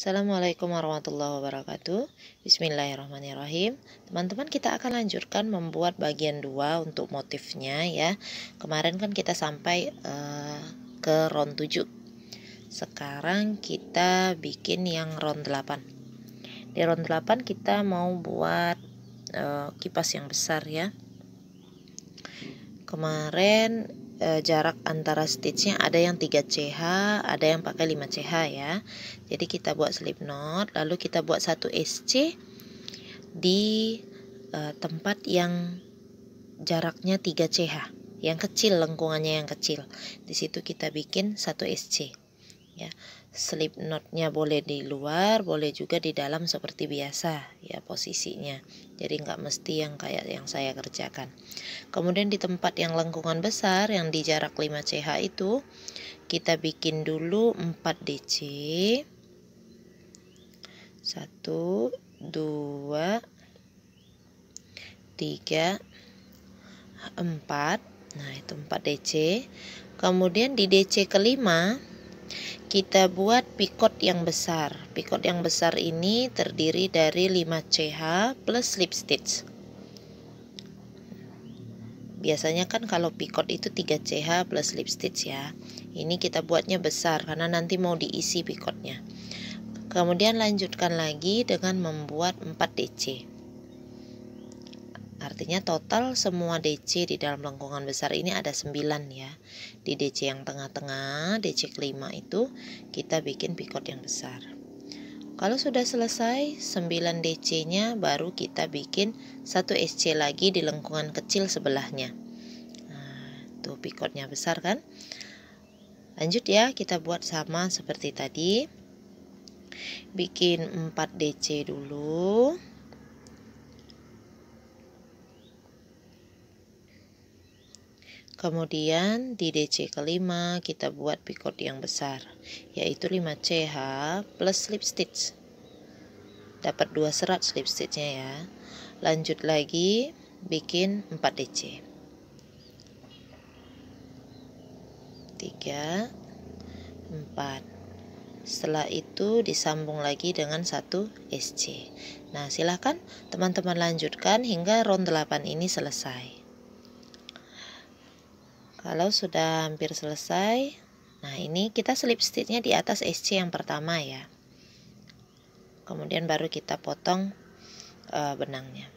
Assalamualaikum warahmatullahi wabarakatuh Bismillahirrahmanirrahim Teman-teman kita akan lanjutkan membuat bagian 2 untuk motifnya ya Kemarin kan kita sampai uh, ke round 7 Sekarang kita bikin yang round 8 Di round 8 kita mau buat uh, kipas yang besar ya Kemarin Eh, jarak antara stitchnya ada yang 3CH ada yang pakai 5CH ya jadi kita buat slip knot lalu kita buat satu SC di e, tempat yang jaraknya 3CH yang kecil lengkungannya yang kecil di situ kita bikin satu SC ya slip knotnya boleh di luar boleh juga di dalam seperti biasa ya posisinya jadi nggak mesti yang kayak yang saya kerjakan kemudian di tempat yang lengkungan besar yang di jarak 5CH itu kita bikin dulu 4DC 1 2 3 4 nah itu 4 DC kemudian di DC kelima kita buat pikot yang besar. Pikot yang besar ini terdiri dari 5CH plus slip stitch. Biasanya kan kalau pikot itu 3CH plus slip stitch ya. Ini kita buatnya besar karena nanti mau diisi pikotnya. Kemudian lanjutkan lagi dengan membuat 4DC. Artinya total semua DC di dalam lengkungan besar ini ada 9 ya. Di DC yang tengah-tengah, DC kelima itu kita bikin picot yang besar. Kalau sudah selesai 9 DC-nya baru kita bikin satu SC lagi di lengkungan kecil sebelahnya. Nah, tuh picotnya besar kan? Lanjut ya, kita buat sama seperti tadi. Bikin 4 DC dulu. Kemudian di DC kelima kita buat picot yang besar yaitu 5CH plus slip stitch. Dapat 2 serat slip stitchnya ya. Lanjut lagi bikin 4 DC. 3 4 setelah itu disambung lagi dengan satu SC. Nah, silahkan teman-teman lanjutkan hingga round 8 ini selesai. Kalau sudah hampir selesai, nah ini kita slip stitchnya di atas SC yang pertama ya. Kemudian baru kita potong e, benangnya.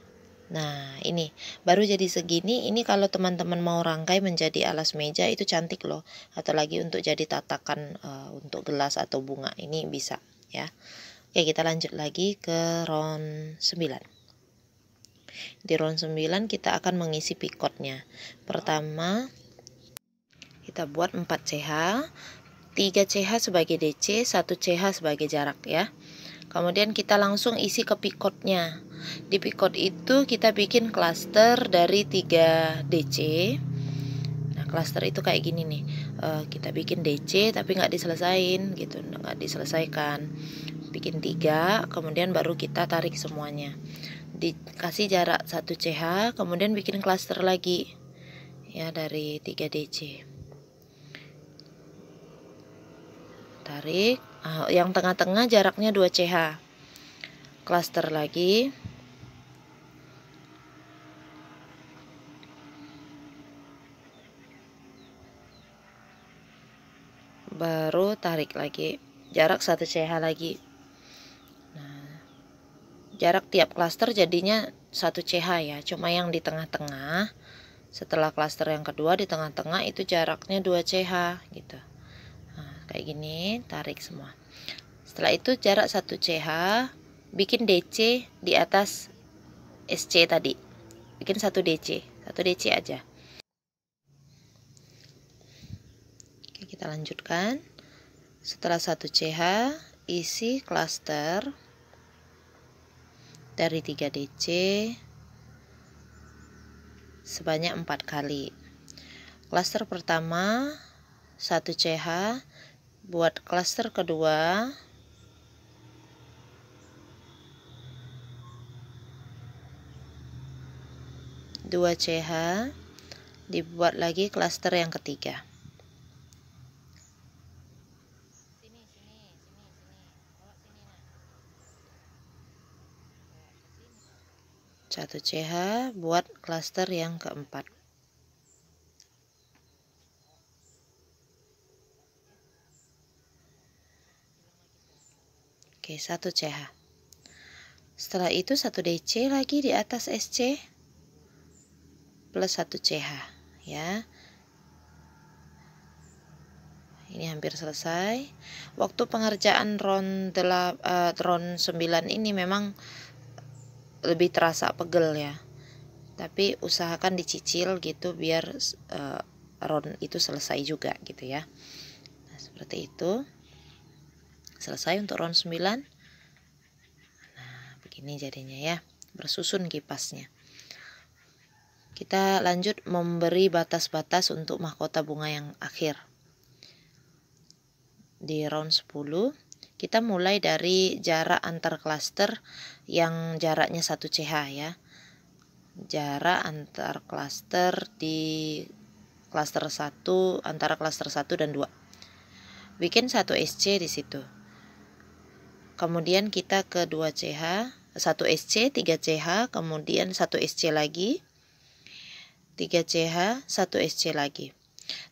Nah, ini baru jadi segini. Ini kalau teman-teman mau rangkai menjadi alas meja itu cantik loh. Atau lagi untuk jadi tatakan e, untuk gelas atau bunga ini bisa ya. Oke, kita lanjut lagi ke round 9. Di round 9 kita akan mengisi picotnya. Pertama, kita buat 4 CH 3 CH sebagai DC 1 CH sebagai jarak ya kemudian kita langsung isi ke picotnya di picot itu kita bikin cluster dari 3 DC nah cluster itu kayak gini nih e, kita bikin DC tapi nggak diselesain gitu nggak diselesaikan bikin 3 kemudian baru kita tarik semuanya dikasih jarak 1 CH kemudian bikin cluster lagi ya dari 3 DC tarik uh, yang tengah-tengah jaraknya 2 CH cluster lagi baru tarik lagi jarak 1 CH lagi nah, jarak tiap klaster jadinya 1 CH ya cuma yang di tengah-tengah setelah klaster yang kedua di tengah-tengah itu jaraknya 2 CH gitu kayak gini tarik semua setelah itu jarak 1 CH bikin DC di atas SC tadi bikin 1 DC 1 DC aja Oke, kita lanjutkan setelah 1 CH isi cluster dari 3 DC sebanyak 4 kali cluster pertama 1 CH buat klaster kedua dua CH dibuat lagi klaster yang ketiga satu CH buat klaster yang keempat Oke, 1CH. Setelah itu 1DC lagi di atas SC plus 1CH ya. Ini hampir selesai. Waktu pengerjaan ron, delap, uh, eh, ron 9 ini memang lebih terasa pegel ya. Tapi usahakan dicicil gitu biar uh, eh, ron itu selesai juga gitu ya. Nah, seperti itu selesai untuk round 9 nah begini jadinya ya bersusun kipasnya kita lanjut memberi batas-batas untuk mahkota bunga yang akhir di round 10 kita mulai dari jarak antar klaster yang jaraknya 1 CH ya jarak antar klaster di klaster 1 antara klaster 1 dan 2 bikin 1 SC di situ kemudian kita ke 2CH 1SC 3CH kemudian 1SC lagi 3CH 1SC lagi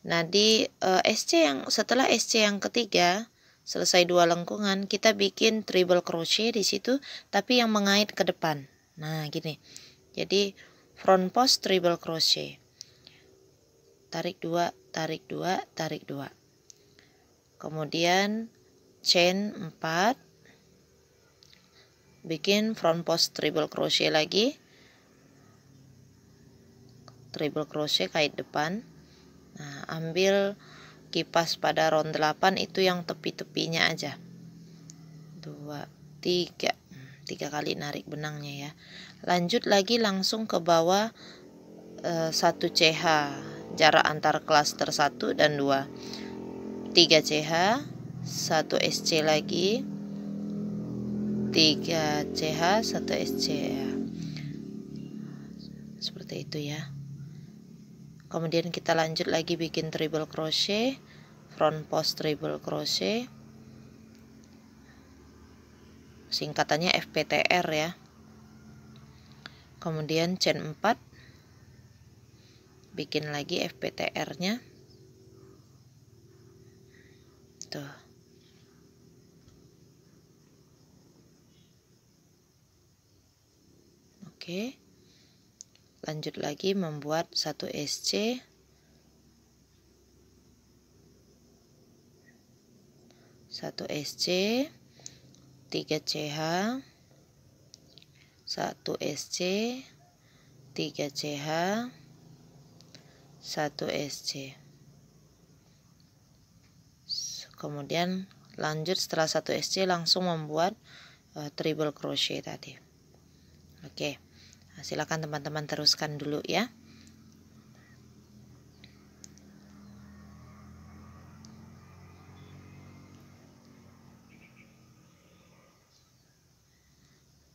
nah di uh, eh, SC yang setelah SC yang ketiga selesai dua lengkungan kita bikin triple crochet di situ tapi yang mengait ke depan nah gini jadi front post triple crochet tarik dua tarik dua tarik dua kemudian chain 4 bikin front post triple crochet lagi triple crochet kait depan nah ambil kipas pada round 8 itu yang tepi-tepinya aja 2 3 3 kali narik benangnya ya lanjut lagi langsung ke bawah e, 1 CH jarak antar klaster 1 dan 2 3 CH 1 SC lagi 3 CH 1 SCA seperti itu ya kemudian kita lanjut lagi bikin triple crochet front post triple crochet singkatannya FPTR ya kemudian chain 4 bikin lagi FPTR nya tuh Oke. Lanjut lagi membuat satu SC. Satu SC, 3 CH, satu SC, 3 CH, satu SC. Kemudian lanjut setelah satu SC langsung membuat uh, eh, triple crochet tadi. Oke. Okay. Nah, silakan teman-teman teruskan dulu ya.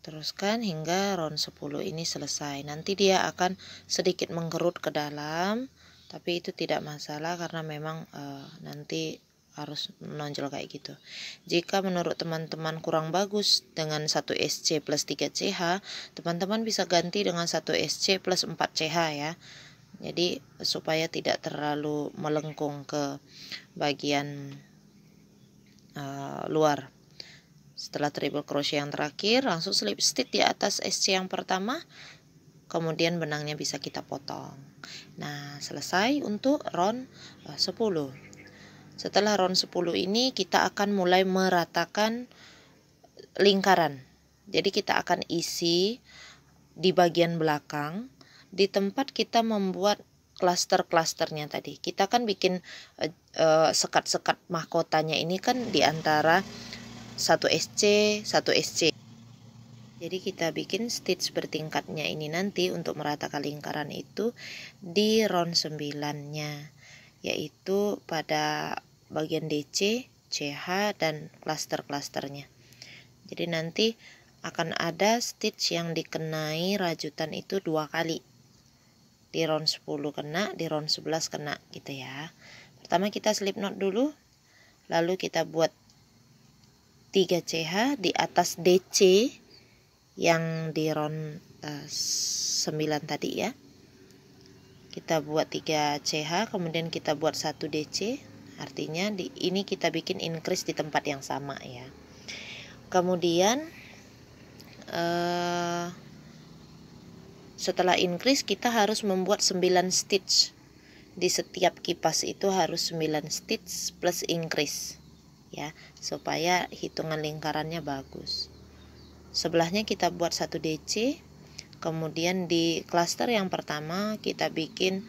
Teruskan hingga round 10 ini selesai. Nanti dia akan sedikit menggerut ke dalam, tapi itu tidak masalah karena memang e, nanti harus menonjol kayak gitu. Jika menurut teman-teman kurang bagus dengan 1 SC plus 3 CH, teman-teman bisa ganti dengan 1 SC plus 4 CH ya. Jadi supaya tidak terlalu melengkung ke bagian uh, luar. Setelah triple crochet yang terakhir, langsung slip stitch di atas SC yang pertama, kemudian benangnya bisa kita potong. Nah, selesai untuk round 10. Eh, setelah round 10 ini kita akan mulai meratakan lingkaran. Jadi kita akan isi di bagian belakang di tempat kita membuat klaster-klasternya tadi. Kita kan bikin eh, eh, sekat-sekat uh, uh, mahkotanya ini kan di antara 1 SC, 1 SC. Jadi kita bikin stitch bertingkatnya ini nanti untuk meratakan lingkaran itu di round 9-nya yaitu pada bagian DC, CH, dan klaster-klasternya. Jadi nanti akan ada stitch yang dikenai rajutan itu dua kali. Di round 10 kena, di round 11 kena gitu ya. Pertama kita slip knot dulu, lalu kita buat 3 CH di atas DC yang di round uh, eh, 9 tadi ya kita buat 3 CH kemudian kita buat 1 DC artinya di, ini kita bikin increase di tempat yang sama ya kemudian eh, setelah increase kita harus membuat 9 stitch di setiap kipas itu harus 9 stitch plus increase ya supaya hitungan lingkarannya bagus sebelahnya kita buat 1 DC kemudian di klaster yang pertama kita bikin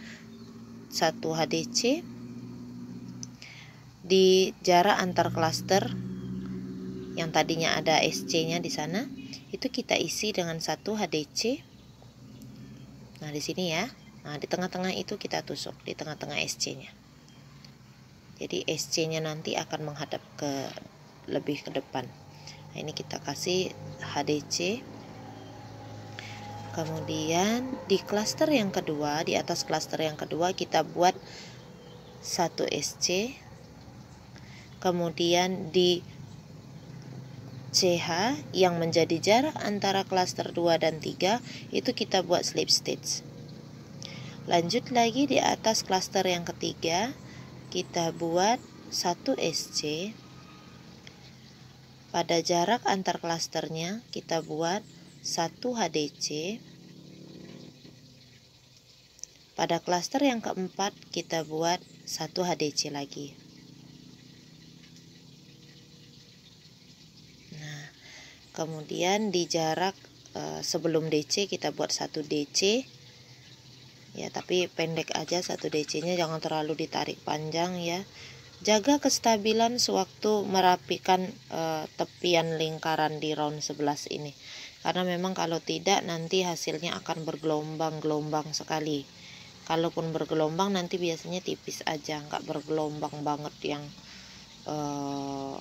satu HDC di jarak antar klaster yang tadinya ada SC-nya di sana itu kita isi dengan satu HDC nah di sini ya nah di tengah-tengah itu kita tusuk di tengah-tengah SC-nya jadi SC-nya nanti akan menghadap ke lebih ke depan nah ini kita kasih HDC Kemudian di klaster yang kedua, di atas klaster yang kedua kita buat 1 SC. Kemudian di CH yang menjadi jarak antara klaster 2 dan 3 itu kita buat slip stitch. Lanjut lagi di atas klaster yang ketiga, kita buat 1 SC. Pada jarak antar klasternya kita buat 1 HDC. Pada klaster yang keempat kita buat 1 HDC lagi. Nah, kemudian di jarak e, sebelum DC kita buat 1 DC. Ya, tapi pendek aja 1 DC-nya jangan terlalu ditarik panjang ya. Jaga kestabilan sewaktu merapikan e, tepian lingkaran di round 11 ini karena memang kalau tidak nanti hasilnya akan bergelombang-gelombang sekali kalaupun bergelombang nanti biasanya tipis aja nggak bergelombang banget yang eh,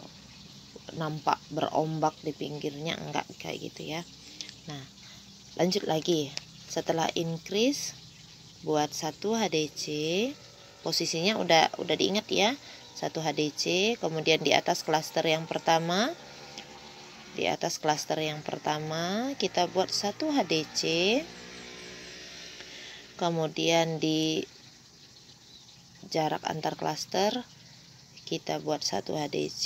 nampak berombak di pinggirnya enggak kayak gitu ya nah lanjut lagi setelah increase buat satu HDC posisinya udah udah diingat ya satu HDC kemudian di atas klaster yang pertama di atas klaster yang pertama kita buat satu HDC kemudian di jarak antar klaster kita buat satu HDC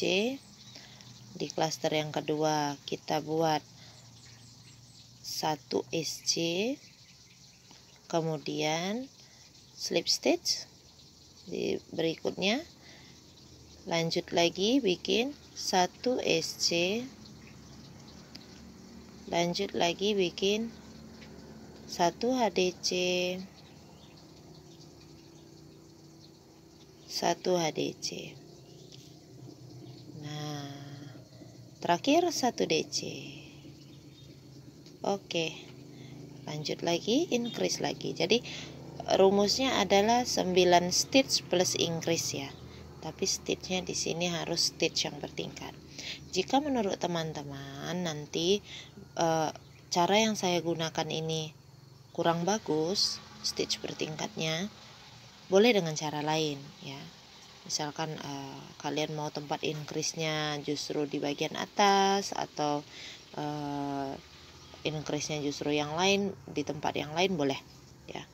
di klaster yang kedua kita buat satu SC kemudian slip stitch di berikutnya lanjut lagi bikin satu SC lanjut lagi bikin satu HDC satu HDC nah terakhir satu DC oke lanjut lagi increase lagi jadi rumusnya adalah 9 stitch plus increase ya tapi stitchnya di sini harus stitch yang bertingkat. Jika menurut teman-teman nanti e, cara yang saya gunakan ini kurang bagus, stitch bertingkatnya boleh dengan cara lain ya. Misalkan e, kalian mau tempat increase-nya justru di bagian atas atau e, increase-nya justru yang lain di tempat yang lain boleh ya.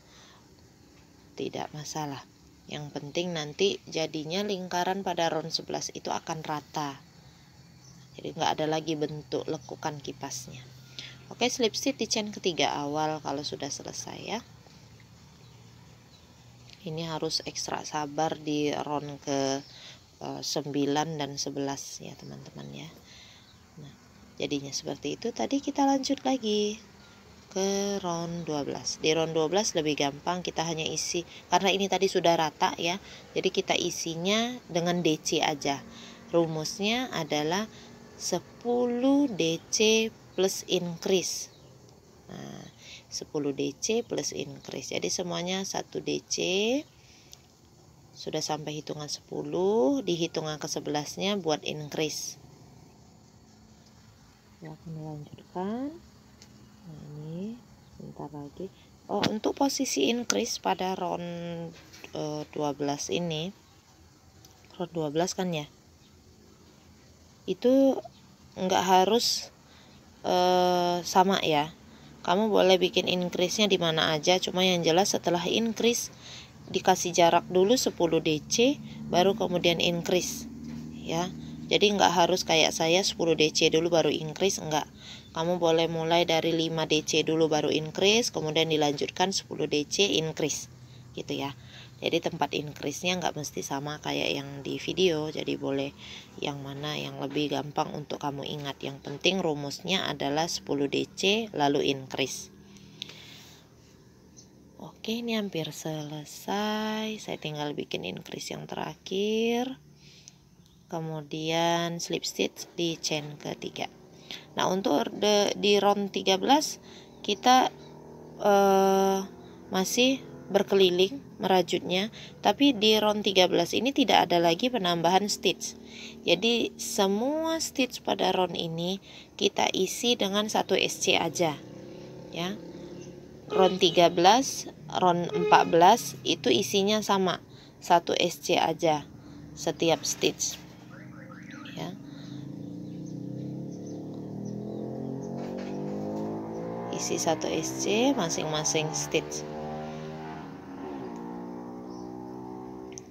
Tidak masalah yang penting nanti jadinya lingkaran pada round 11 itu akan rata. Jadi nggak ada lagi bentuk lekukan kipasnya. Oke, slip stitch di chain ketiga awal kalau sudah selesai ya. Ini harus ekstra sabar di round ke e, sembilan 9 dan 11 ya, teman-teman ya. Nah, jadinya seperti itu. Tadi kita lanjut lagi ke round 12 di round 12 lebih gampang kita hanya isi karena ini tadi sudah rata ya jadi kita isinya dengan DC aja rumusnya adalah 10 DC plus increase nah 10 DC plus increase jadi semuanya 1 DC sudah sampai hitungan 10 di hitungan ke sebelasnya buat increase kita akan lanjutkan nah ini bentar lagi oh, untuk posisi increase pada round uh, eh, 12 ini round 12 kan ya itu nggak harus uh, sama ya kamu boleh bikin increase-nya di mana aja cuma yang jelas setelah increase dikasih jarak dulu 10 DC baru kemudian increase ya jadi nggak harus kayak saya 10 DC dulu baru increase enggak kamu boleh mulai dari 5 DC dulu baru increase kemudian dilanjutkan 10 DC increase gitu ya jadi tempat increase-nya nggak mesti sama kayak yang di video jadi boleh yang mana yang lebih gampang untuk kamu ingat yang penting rumusnya adalah 10 DC lalu increase oke ini hampir selesai saya tinggal bikin increase yang terakhir kemudian slip stitch di chain ketiga nah untuk de, di round 13 kita eh, masih berkeliling merajutnya tapi di round 13 ini tidak ada lagi penambahan stitch jadi semua stitch pada round ini kita isi dengan satu SC aja ya round 13 round 14 itu isinya sama satu SC aja setiap stitch isi 1 SC masing-masing stitch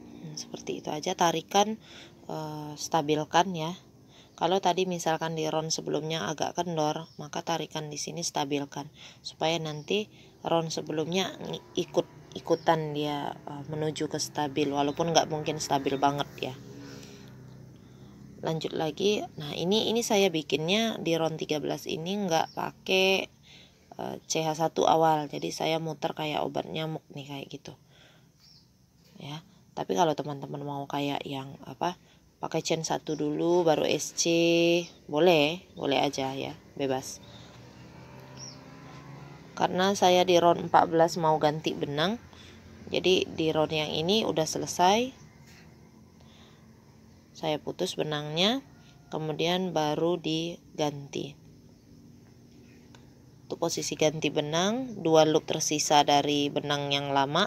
hmm, seperti itu aja tarikan e, stabilkan ya kalau tadi misalkan di round sebelumnya agak kendor maka tarikan di sini stabilkan supaya nanti round sebelumnya ikut ikutan dia e, menuju ke stabil walaupun nggak mungkin stabil banget ya lanjut lagi nah ini ini saya bikinnya di round 13 ini nggak pakai Eh, CH1 awal jadi saya muter kayak obat nyamuk nih kayak gitu ya tapi kalau teman-teman mau kayak yang apa pakai chain 1 dulu baru SC boleh boleh aja ya bebas karena saya di round 14 mau ganti benang jadi di round yang ini udah selesai saya putus benangnya kemudian baru diganti untuk posisi ganti benang dua loop tersisa dari benang yang lama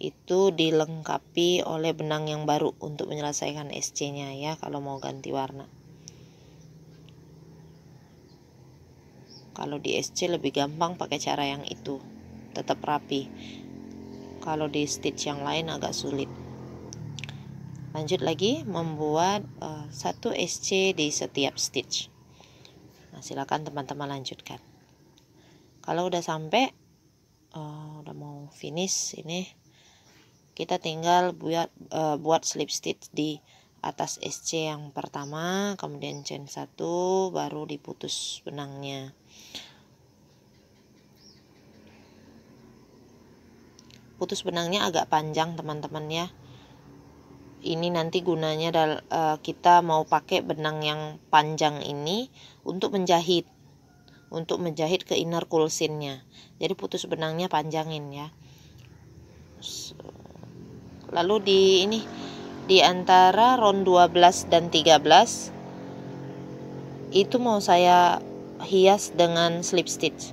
itu dilengkapi oleh benang yang baru untuk menyelesaikan SC nya ya kalau mau ganti warna kalau di SC lebih gampang pakai cara yang itu tetap rapi kalau di stitch yang lain agak sulit lanjut lagi membuat uh, satu SC di setiap stitch nah, silakan teman-teman lanjutkan kalau udah sampai uh, udah mau finish ini kita tinggal buat uh, buat slip stitch di atas SC yang pertama kemudian chain 1 baru diputus benangnya putus benangnya agak panjang teman-teman ya ini nanti gunanya adalah eh, uh, kita mau pakai benang yang panjang ini untuk menjahit untuk menjahit ke inner kulsinnya jadi putus benangnya panjangin ya lalu di ini di antara round 12 dan 13 itu mau saya hias dengan slip stitch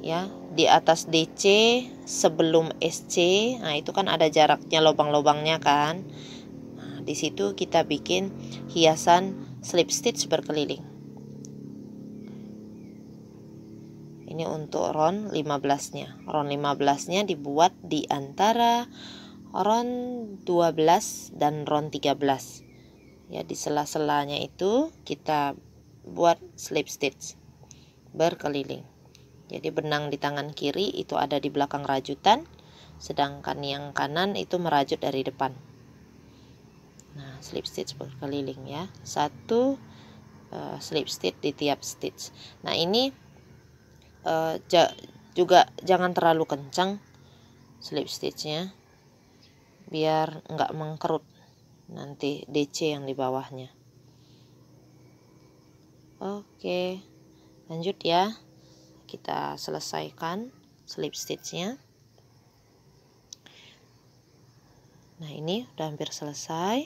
ya di atas DC sebelum SC nah itu kan ada jaraknya lubang-lubangnya kan nah, di situ kita bikin hiasan slip stitch berkeliling ini untuk ron 15-nya. Ron 15-nya dibuat di antara ron 12 dan ron 13. Ya, di sela-selanya itu kita buat slip stitch berkeliling. Jadi benang di tangan kiri itu ada di belakang rajutan, sedangkan yang kanan itu merajut dari depan. Nah, slip stitch berkeliling ya. Satu uh, slip stitch di tiap stitch. Nah, ini Eh, ja, juga jangan terlalu kencang slip stitchnya biar nggak mengkerut nanti DC yang di bawahnya oke lanjut ya kita selesaikan slip stitchnya nah ini udah hampir selesai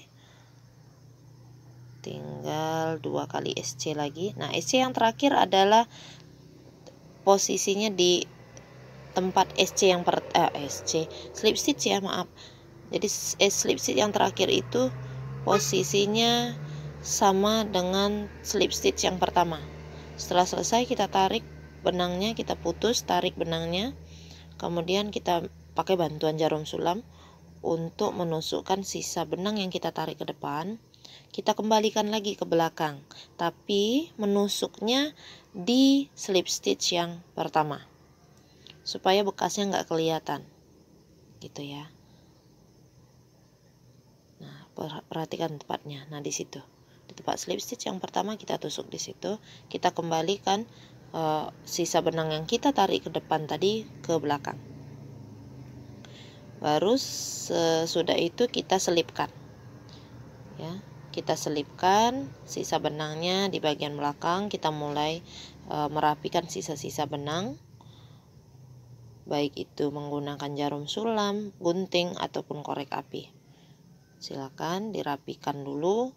tinggal dua kali SC lagi nah SC yang terakhir adalah posisinya di tempat SC yang per eh, SC slip stitch ya maaf jadi eh, slip stitch yang terakhir itu posisinya sama dengan slip stitch yang pertama setelah selesai kita tarik benangnya kita putus tarik benangnya kemudian kita pakai bantuan jarum sulam untuk menusukkan sisa benang yang kita tarik ke depan kita kembalikan lagi ke belakang tapi menusuknya di slip stitch yang pertama supaya bekasnya nggak kelihatan gitu ya nah perhatikan tempatnya nah di situ di tempat slip stitch yang pertama kita tusuk di situ kita kembalikan e, sisa benang yang kita tarik ke depan tadi ke belakang baru sesudah itu kita selipkan ya kita selipkan sisa benangnya di bagian belakang kita mulai e, merapikan sisa-sisa benang baik itu menggunakan jarum sulam, gunting ataupun korek api silakan dirapikan dulu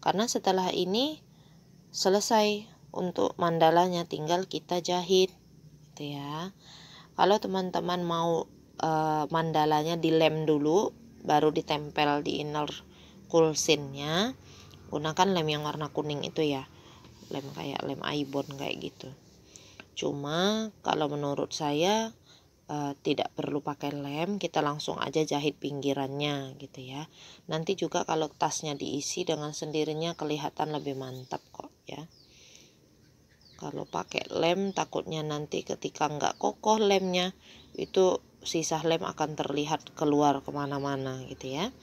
karena setelah ini selesai untuk mandalanya tinggal kita jahit gitu ya kalau teman-teman mau e, mandalanya dilem dulu baru ditempel di inner kulsinnya gunakan lem yang warna kuning itu ya lem kayak lem aibon kayak gitu cuma kalau menurut saya e, tidak perlu pakai lem kita langsung aja jahit pinggirannya gitu ya nanti juga kalau tasnya diisi dengan sendirinya kelihatan lebih mantap kok ya kalau pakai lem takutnya nanti ketika nggak kokoh lemnya itu sisa lem akan terlihat keluar kemana-mana gitu ya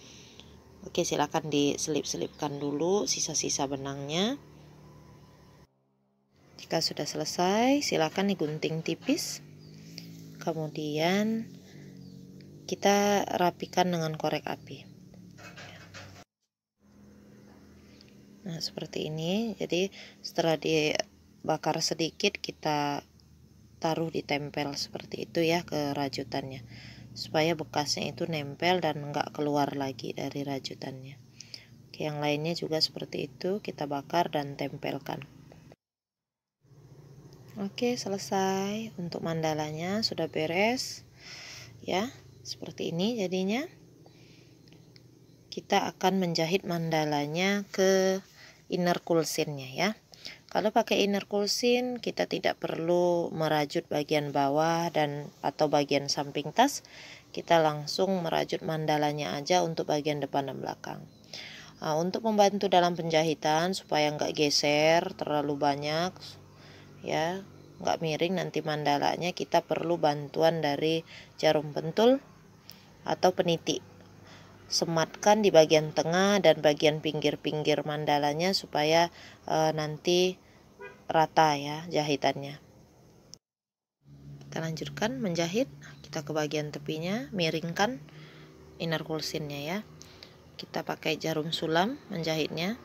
Oke, silakan diselip-selipkan dulu sisa-sisa benangnya. Jika sudah selesai, silakan digunting tipis. Kemudian kita rapikan dengan korek api. Nah, seperti ini. Jadi, setelah dibakar sedikit, kita taruh di tempel seperti itu ya ke rajutannya supaya bekasnya itu nempel dan nggak keluar lagi dari rajutannya. Oke, yang lainnya juga seperti itu, kita bakar dan tempelkan. Oke, selesai untuk mandalanya sudah beres. Ya, seperti ini jadinya. Kita akan menjahit mandalanya ke inner kulsinnya ya. Kalau pakai inner cushion, kita tidak perlu merajut bagian bawah dan atau bagian samping tas. Kita langsung merajut mandalanya aja untuk bagian depan dan belakang. Nah, untuk membantu dalam penjahitan supaya nggak geser terlalu banyak, ya nggak miring nanti mandalanya kita perlu bantuan dari jarum pentul atau peniti, sematkan di bagian tengah dan bagian pinggir-pinggir mandalanya supaya e, nanti rata ya jahitannya kita lanjutkan menjahit kita ke bagian tepinya miringkan inner kulsinnya ya kita pakai jarum sulam menjahitnya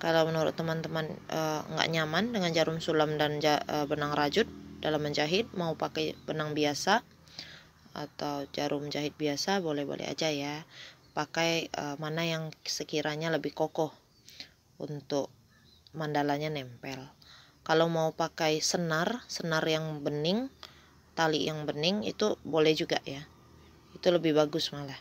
kalau menurut teman-teman eh, nggak -teman, e, nyaman dengan jarum sulam dan ja, e, benang rajut dalam menjahit mau pakai benang biasa atau jarum jahit biasa boleh-boleh aja ya pakai e, mana yang sekiranya lebih kokoh untuk mandalanya nempel kalau mau pakai senar senar yang bening tali yang bening itu boleh juga ya itu lebih bagus malah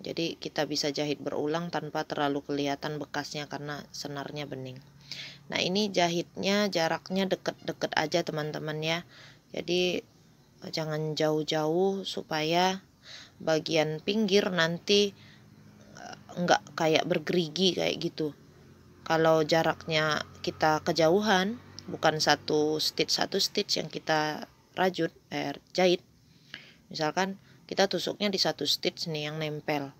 jadi kita bisa jahit berulang tanpa terlalu kelihatan bekasnya karena senarnya bening nah ini jahitnya jaraknya deket-deket aja teman-teman ya jadi eh, jangan jauh-jauh supaya bagian pinggir nanti eh, nggak kayak bergerigi kayak gitu kalau jaraknya kita kejauhan bukan satu stitch satu stitch yang kita rajut eh, jahit misalkan kita tusuknya di satu stitch nih yang nempel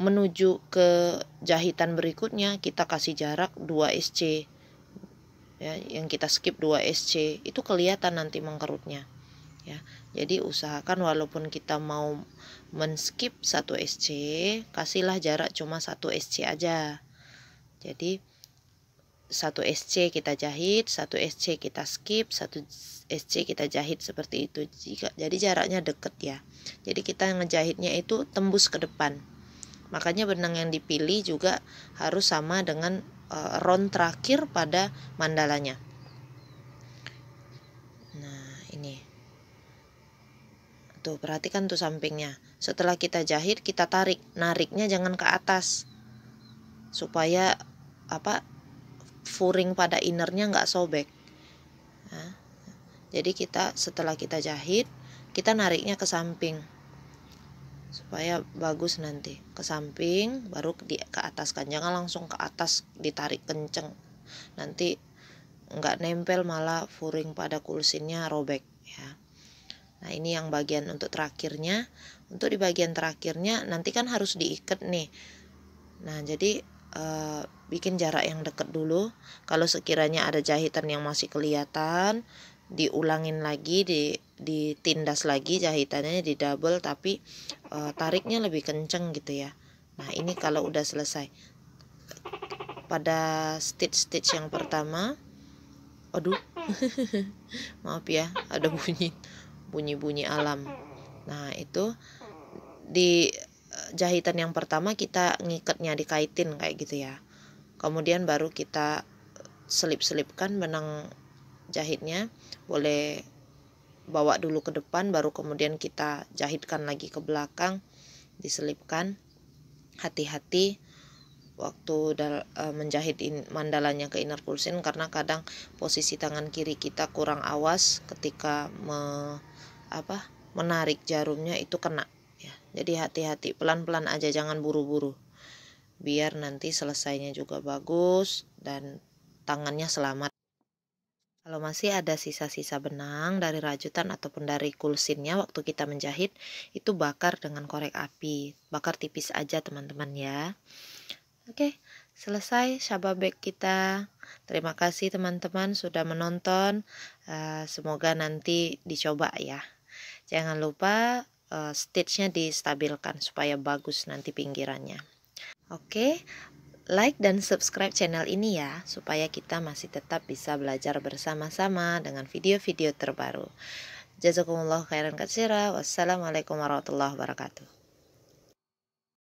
menuju ke jahitan berikutnya kita kasih jarak 2 sc ya yang kita skip 2 sc itu kelihatan nanti mengkerutnya ya jadi usahakan walaupun kita mau men skip 1 sc kasihlah jarak cuma 1 sc aja jadi satu SC kita jahit, satu SC kita skip, satu SC kita jahit seperti itu. Jika jadi jaraknya deket ya. Jadi kita ngejahitnya itu tembus ke depan. Makanya benang yang dipilih juga harus sama dengan e, ron terakhir pada mandalanya. Nah, ini. Tuh, perhatikan tuh sampingnya. Setelah kita jahit, kita tarik. Nariknya jangan ke atas. Supaya apa furing pada innernya nggak sobek nah, jadi kita setelah kita jahit kita nariknya ke samping supaya bagus nanti ke samping baru di ke atas kan jangan langsung ke atas ditarik kenceng nanti nggak nempel malah furing pada kulsinnya robek ya Nah, ini yang bagian untuk terakhirnya. Untuk di bagian terakhirnya nanti kan harus diikat nih. Nah, jadi Eh, bikin jarak yang dekat dulu kalau sekiranya ada jahitan yang masih kelihatan diulangin lagi di ditindas lagi jahitannya di double tapi uh, tariknya lebih kenceng gitu ya nah ini kalau udah selesai pada stitch-stitch yang pertama aduh maaf ya ada bunyi bunyi-bunyi alam nah itu di jahitan yang pertama kita ngikatnya dikaitin kayak gitu ya kemudian baru kita selip-selipkan benang jahitnya boleh bawa dulu ke depan baru kemudian kita jahitkan lagi ke belakang diselipkan hati-hati waktu e, menjahit mandalanya ke inner pulsin karena kadang posisi tangan kiri kita kurang awas ketika me, apa menarik jarumnya itu kena ya jadi hati-hati pelan-pelan aja jangan buru-buru biar nanti selesainya juga bagus dan tangannya selamat kalau masih ada sisa-sisa benang dari rajutan ataupun dari kulsinnya waktu kita menjahit, itu bakar dengan korek api. Bakar tipis aja teman-teman ya. Oke, selesai shababek kita. Terima kasih teman-teman sudah menonton. Eh, semoga nanti dicoba ya. Jangan lupa uh, eh, stitchnya distabilkan supaya bagus nanti pinggirannya oke okay? like dan subscribe channel ini ya supaya kita masih tetap bisa belajar bersama-sama dengan video-video terbaru jazakumullah khairan katsira wassalamualaikum warahmatullahi wabarakatuh